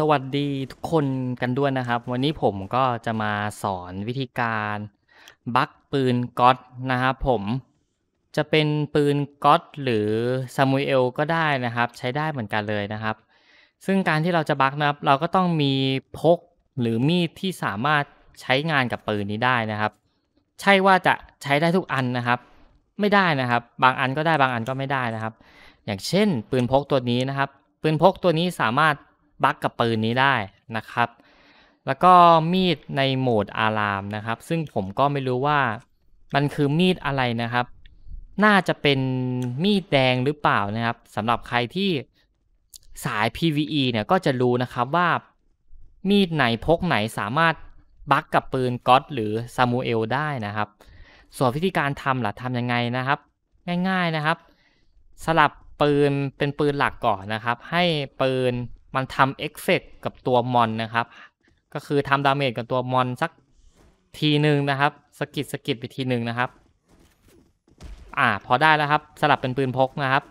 สวัสดีทุกคนกันด้วยนะครับ วันนี้ผมก็จะมาสอนวิธีการบักปืนก๊อตนะครับ ผมจะเป็นปืนก๊อตหรือซามูเอลก็ได้นะครับ ใช้ได้เหมือนกันเลยนะครับ ซึ่งการที่เราจะบักนะครับเราก็ต้องมีพกหรือมีดที่สามารถใช้งานกับปืนนี้ได้นะครับ ใช่ว่าจะใช้ได้ทุกอันนะครับ ไม่ได้นะครับ บางอันก็ได้บางอันก็ไม่ได้นะครับ อย่างเช่น ปืนพกตัวนี้นะครับ ปืนพกตัวนี้สามารถบั๊กกับปืนนี้ได้นะครับ แล้วก็มีดในโหมดอารามนะครับ ซึ่งผมก็ไม่รู้ว่ามันคือมีดอะไรนะครับ น่าจะเป็นมีดแดงหรือเปล่านะครับสำหรับใครที่สาย PVE เนี่ยก็จะรู้นะครับว่ามีดไหนพกไหนสามารถบักกับปืนก็อตหรือซามูเอลได้นะครับ ส่วนวิธีการทำล่ะทำยังไงนะครับ ง่าย ๆนะครับ สลับปืนเป็นปืนหลักก่อนนะครับ ให้ปืนมันทำเอ็กเฟกกับตัวมอนนะครับ ก็คือทำดาเมจกับตัวมอนสักทีหนึ่งนะครับ สกิดสกิดไปทีหนึ่งนะครับ อ่าพอได้แล้วครับ สลับเป็นปืนพกนะครับ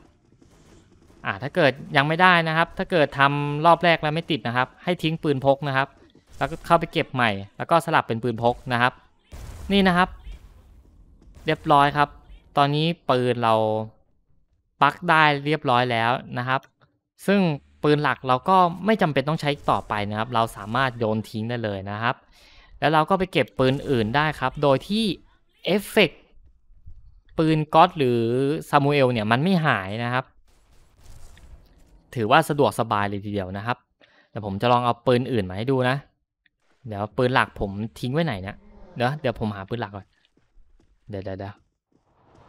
อ่าถ้าเกิดยังไม่ได้นะครับ ถ้าเกิดทำรอบแรกแล้วไม่ติดนะครับ ให้ทิ้งปืนพกนะครับ แล้วก็เข้าไปเก็บใหม่ แล้วก็สลับเป็นปืนพกนะครับ นี่นะครับ เรียบร้อยครับ ตอนนี้ปืนเราปักได้เรียบร้อยแล้วนะครับ ซึ่งปืนหลักเราก็ไม่จำเป็นต้องใช้ต่อไปนะครับ เราสามารถโยนทิ้งได้เลยนะครับ แล้วเราก็ไปเก็บปืนอื่นได้ครับ โดยที่เอฟเฟกปืนก๊อตหรือซามูเอลเนี่ยมันไม่หายนะครับ ถือว่าสะดวกสบายเลยทีเดียวนะครับเดี๋ยวผมจะลองเอาปืนอื่นมาให้ดูนะ เดี๋ยวปืนหลักผมทิ้งไว้ไหนเนี่ยเดี๋ยวเดี๋ยวผมหาปืนหลักก่อนเดี๋ยวเดี๋ยว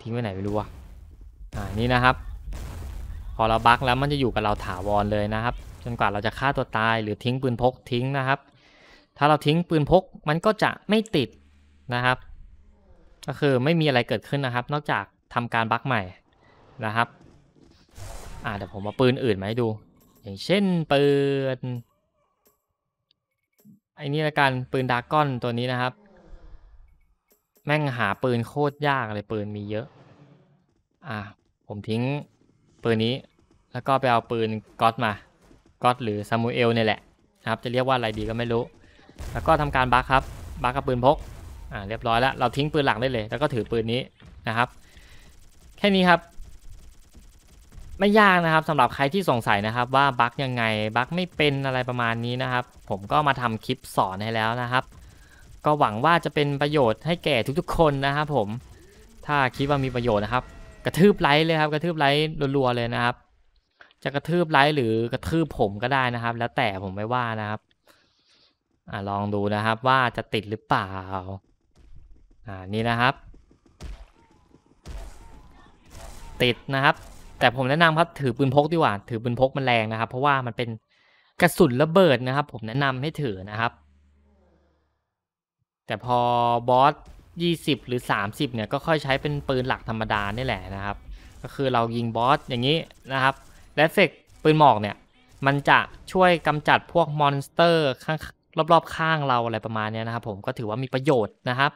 ทิ้งไว้ไหนไม่รู้อ่ะอ่านี่นะครับพอเราบั๊กแล้วมันจะอยู่กับเราถาวรเลยนะครับจนกว่าเราจะฆ่าตัวตายหรือทิ้งปืนพกทิ้งนะครับ ถ้าเราทิ้งปืนพกมันก็จะไม่ติดนะครับ ก็คือไม่มีอะไรเกิดขึ้นนะครับ นอกจากทำการบั๊กใหม่นะครับอ่าเดี๋ยวผมเอาปืนอื่นมาให้ดู อย่างเช่นปืนไอ้นี่ละกันปืนดาก้อนตัวนี้นะครับ แม่งหาปืนโคตรยากเลยปืนมีเยอะอ่าผมทิ้งปืนนี้แล้วก็ไปเอาปืนก็อตมาก็อตหรือซามูเอลเนี่ยแหละนะครับจะเรียกว่าอะไรดีก็ไม่รู้ แล้วก็ทำการบัคครับบัคกับปืนพกอ่าเรียบร้อยแล้วเราทิ้งปืนหลังได้เลยแล้วก็ถือปืนนี้นะครับ แค่นี้ครับ ไม่ยากนะครับสำหรับใครที่สงสัยนะครับว่าบัคยังไงบัคไม่เป็นอะไรประมาณนี้นะครับผมก็มาทำคลิปสอนให้แล้วนะครับ ก็หวังว่าจะเป็นประโยชน์ให้แก่ทุก ๆ คนนะครับผมถ้าคิดว่ามีประโยชน์นะครับกระทืบไลท์เลยครับ กระทืบไลท์รัวๆเลยนะครับ จะกระทืบไลท์หรือกระทืบผมก็ได้นะครับ แล้วแต่ผมไม่ว่านะครับอ่าลองดูนะครับว่าจะติดหรือเปล่าอ่านี่นะครับ ติดนะครับ แต่ผมแนะนำครับถือปืนพกดีกว่าถือปืนพกมันแรงนะครับ เพราะว่ามันเป็นกระสุนระเบิดนะครับ ผมแนะนำให้ถือนะครับ แต่พอบอส20หรือ 30เนี่ยก็ค่อยใช้เป็นปืนหลักธรรมดานี่แหละนะครับ ก็คือเรายิงบอสอย่างนี้นะครับ และเฟกปืนหมอกเนี่ยมันจะช่วยกำจัดพวกมอนสเตอร์ข้างรอบๆข้างเราอะไรประมาณนี้นะครับ ผมก็ถือว่ามีประโยชน์นะครับ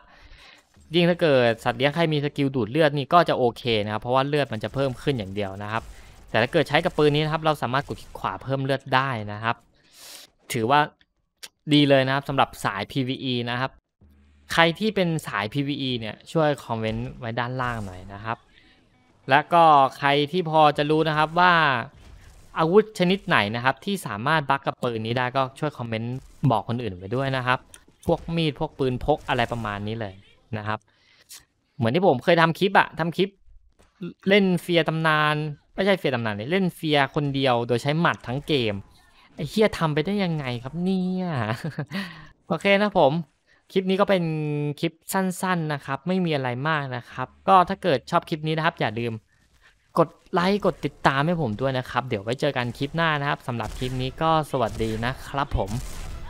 ยิ่งถ้าเกิดสัตว์เลี้ยงใครมีสกิลดูดเลือดนี่ก็จะโอเคนะครับ เพราะว่าเลือดมันจะเพิ่มขึ้นอย่างเดียวนะครับ แต่ถ้าเกิดใช้กับปืนนี้นะครับ เราสามารถกดขวาเพิ่มเลือดได้นะครับ ถือว่าดีเลยนะครับสำหรับสาย PVE นะครับใครที่เป็นสาย PVE เนี่ย ช่วยคอมเมนต์ไว้ด้านล่างหน่อยนะครับ และก็ใครที่พอจะรู้นะครับว่าอาวุธชนิดไหนนะครับ ที่สามารถบักกับปืนนี้ได้ก็ช่วยคอมเมนต์บอกคนอื่นไว้ด้วยนะครับ พวกมีดพวกปืนพกอะไรประมาณนี้เลยนะครับ เหมือนที่ผมเคยทำคลิปอะทำคลิป เล่นเฟียตำนานไม่ใช่เฟียตำนานเลยเล่นเฟียคนเดียว โดยใช้หมัดทั้งเกมไอ้เฮียทำไปได้ยังไงครับเนี่ยโอเคนะผมคลิปนี้ก็เป็นคลิปสั้นๆนะครับ ไม่มีอะไรมากนะครับ ก็ถ้าเกิดชอบคลิปนี้นะครับ อย่าลืม กดไลค์กดติดตามให้ผมด้วยนะครับเดี๋ยวไว้เจอกันคลิปหน้านะครับสำหรับคลิปนี้ก็สวัสดีนะครับผม